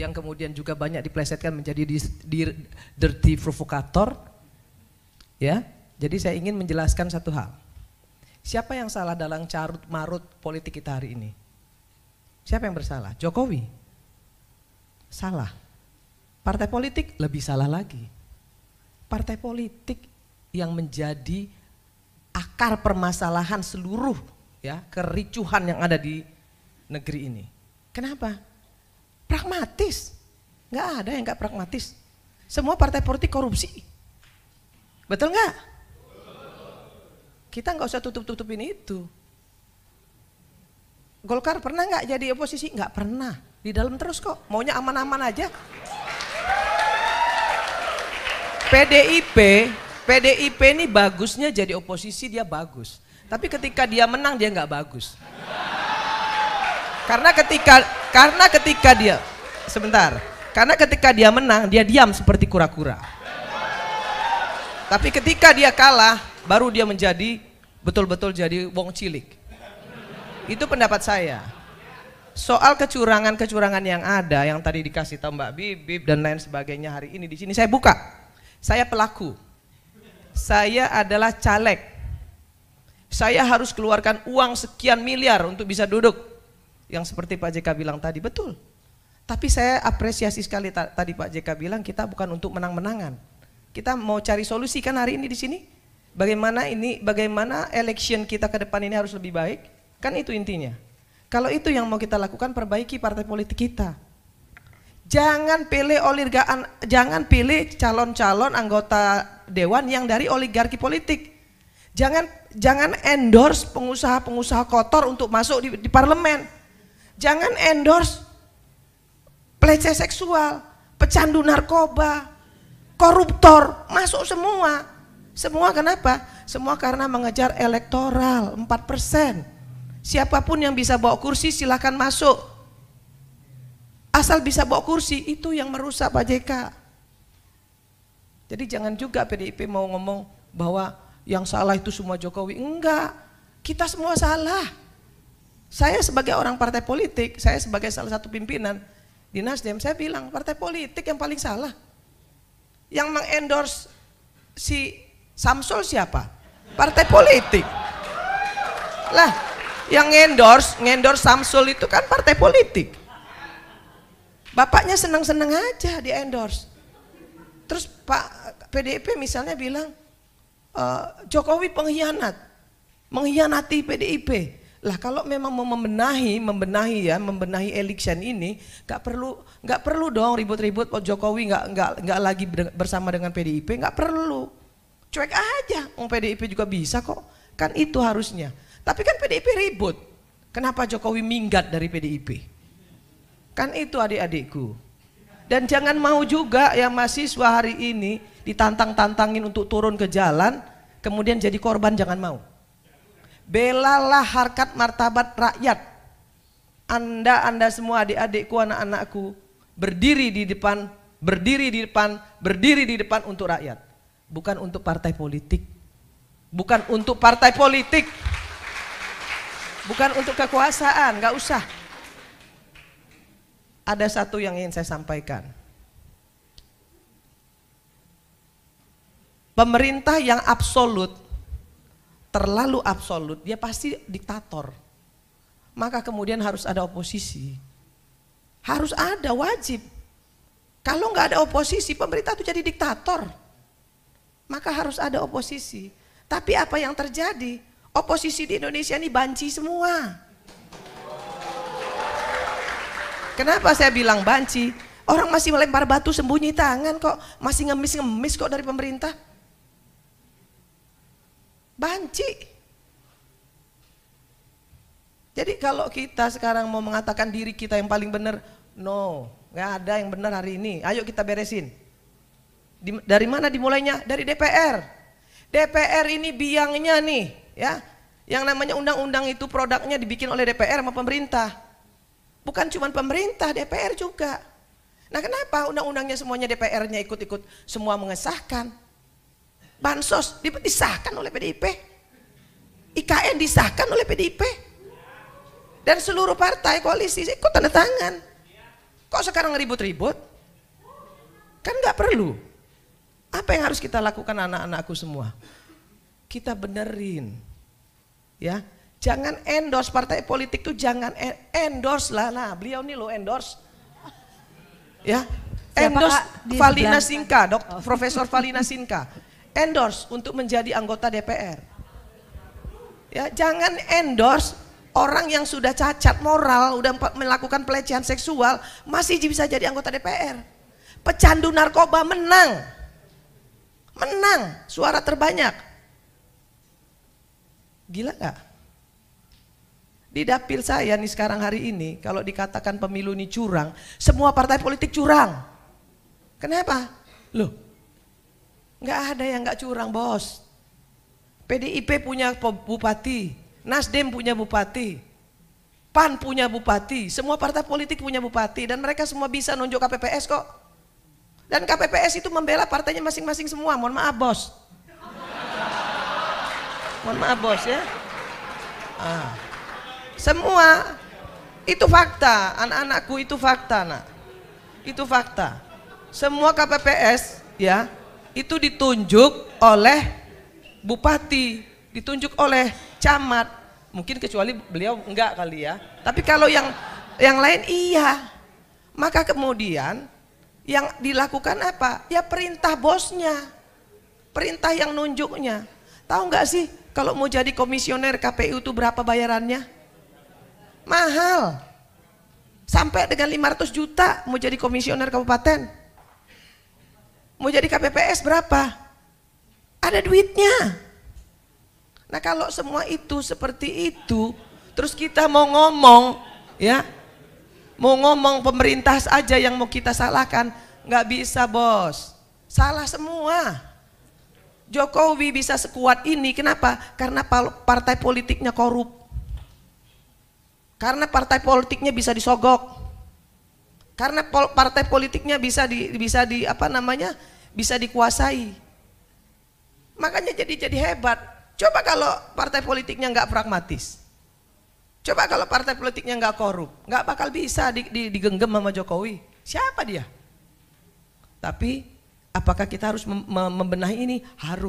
yang kemudian juga banyak diplesetkan menjadi di, di, dirty provokator. Ya, jadi saya ingin menjelaskan satu hal. Siapa yang salah dalam carut marut politik kita hari ini? Siapa yang bersalah? Jokowi. Salah. Partai politik lebih salah lagi. Partai politik yang menjadi akar permasalahan seluruh ya kericuhan yang ada di negeri ini. Kenapa? Pragmatis. Nggak ada yang nggak pragmatis. Semua partai politik korupsi. Betul nggak? Kita nggak usah tutup-tutupin itu. Golkar pernah nggak jadi oposisi? Nggak pernah. Di dalam terus kok. Maunya aman-aman aja. PDIP, PDIP ini bagusnya jadi oposisi dia bagus. Tapi ketika dia menang dia nggak bagus. Karena ketika karena ketika dia sebentar, karena ketika dia menang dia diam seperti kura-kura. Tapi ketika dia kalah baru dia menjadi betul-betul jadi wong cilik. Itu pendapat saya. Soal kecurangan-kecurangan yang ada yang tadi dikasih tahu Mbak Bibib dan lain sebagainya hari ini di sini saya buka. Saya pelaku. Saya adalah caleg. Saya harus keluarkan uang sekian miliar untuk bisa duduk yang seperti Pak JK bilang tadi, betul. Tapi saya apresiasi sekali tadi Pak JK bilang kita bukan untuk menang-menangan. Kita mau cari solusi kan hari ini di sini. Bagaimana ini, bagaimana election kita ke depan ini harus lebih baik. Kan itu intinya. Kalau itu yang mau kita lakukan, perbaiki partai politik kita. Jangan pilih oligarkan, jangan pilih calon-calon anggota dewan yang dari oligarki politik. Jangan jangan endorse pengusaha-pengusaha kotor untuk masuk di, di parlemen Jangan endorse pelecehan seksual, pecandu narkoba, koruptor, masuk semua. Semua kenapa? Semua karena mengejar elektoral 4%. Siapapun yang bisa bawa kursi silahkan masuk. Asal bisa bawa kursi itu yang merusak Pak JK. Jadi jangan juga PDIP mau ngomong bahwa yang salah itu semua Jokowi. Enggak, kita semua salah. Saya sebagai orang partai politik, saya sebagai salah satu pimpinan di Nasdem, saya bilang partai politik yang paling salah. Yang mengendorse si Samsul siapa? Partai politik. Lah, yang endorse, endorse Samsul itu kan partai politik. Bapaknya senang-senang aja di endorse. Terus Pak PDIP misalnya bilang, e, Jokowi pengkhianat, mengkhianati PDIP. Lah kalau memang mau membenahi, membenahi ya, membenahi election ini, nggak perlu nggak perlu dong ribut-ribut Pak Jokowi nggak nggak nggak lagi bersama dengan PDIP, nggak perlu. Cuek aja, Om PDIP juga bisa kok. Kan itu harusnya. Tapi kan PDIP ribut. Kenapa Jokowi minggat dari PDIP? Kan itu adik-adikku. Dan jangan mau juga yang mahasiswa hari ini ditantang-tantangin untuk turun ke jalan, kemudian jadi korban jangan mau. Belalah harkat martabat rakyat. Anda, Anda semua adik-adikku, anak-anakku, berdiri di depan, berdiri di depan, berdiri di depan untuk rakyat. Bukan untuk partai politik. Bukan untuk partai politik. Bukan untuk kekuasaan, gak usah. Ada satu yang ingin saya sampaikan. Pemerintah yang absolut terlalu absolut, dia pasti diktator. Maka kemudian harus ada oposisi. Harus ada, wajib. Kalau nggak ada oposisi, pemerintah itu jadi diktator. Maka harus ada oposisi. Tapi apa yang terjadi? Oposisi di Indonesia ini banci semua. Kenapa saya bilang banci? Orang masih melempar batu sembunyi tangan kok, masih ngemis-ngemis kok dari pemerintah. Banci. Jadi kalau kita sekarang mau mengatakan diri kita yang paling benar, no, nggak ada yang benar hari ini. Ayo kita beresin. dari mana dimulainya? Dari DPR. DPR ini biangnya nih, ya. Yang namanya undang-undang itu produknya dibikin oleh DPR sama pemerintah. Bukan cuma pemerintah, DPR juga. Nah kenapa undang-undangnya semuanya DPR-nya ikut-ikut semua mengesahkan? Bansos disahkan oleh PDIP. IKN disahkan oleh PDIP. Dan seluruh partai koalisi ikut tanda tangan. Kok sekarang ribut-ribut? Kan nggak perlu. Apa yang harus kita lakukan anak-anakku semua? Kita benerin. Ya, jangan endorse partai politik tuh jangan e- endorse lah. Nah, beliau nih lo endorse. Ya, endorse Valina Singka, dok, oh. Profesor Valina Singka endorse untuk menjadi anggota DPR. Ya, jangan endorse orang yang sudah cacat moral, udah melakukan pelecehan seksual, masih bisa jadi anggota DPR. Pecandu narkoba menang. Menang suara terbanyak. Gila gak? Di dapil saya nih sekarang hari ini, kalau dikatakan pemilu ini curang, semua partai politik curang. Kenapa? Loh, Enggak ada yang enggak curang bos. PDIP punya bupati, Nasdem punya bupati, PAN punya bupati, semua partai politik punya bupati dan mereka semua bisa nunjuk KPPS kok. Dan KPPS itu membela partainya masing-masing semua, mohon maaf bos. Mohon maaf bos ya. Ah. Semua itu fakta, anak-anakku itu fakta nak. Itu fakta. Semua KPPS ya itu ditunjuk oleh bupati, ditunjuk oleh camat. Mungkin kecuali beliau enggak kali ya. Tapi kalau yang yang lain iya. Maka kemudian yang dilakukan apa? Ya perintah bosnya. Perintah yang nunjuknya. Tahu enggak sih kalau mau jadi komisioner KPU itu berapa bayarannya? Mahal. Sampai dengan 500 juta mau jadi komisioner kabupaten. Mau jadi KPPS berapa? Ada duitnya. Nah kalau semua itu seperti itu, terus kita mau ngomong, ya, mau ngomong pemerintah saja yang mau kita salahkan, nggak bisa bos. Salah semua. Jokowi bisa sekuat ini, kenapa? Karena partai politiknya korup. Karena partai politiknya bisa disogok karena pol, partai politiknya bisa di bisa di apa namanya? bisa dikuasai. Makanya jadi jadi hebat. Coba kalau partai politiknya nggak pragmatis. Coba kalau partai politiknya nggak korup, nggak bakal bisa di, di, digenggam sama Jokowi. Siapa dia? Tapi apakah kita harus membenahi ini? Harus.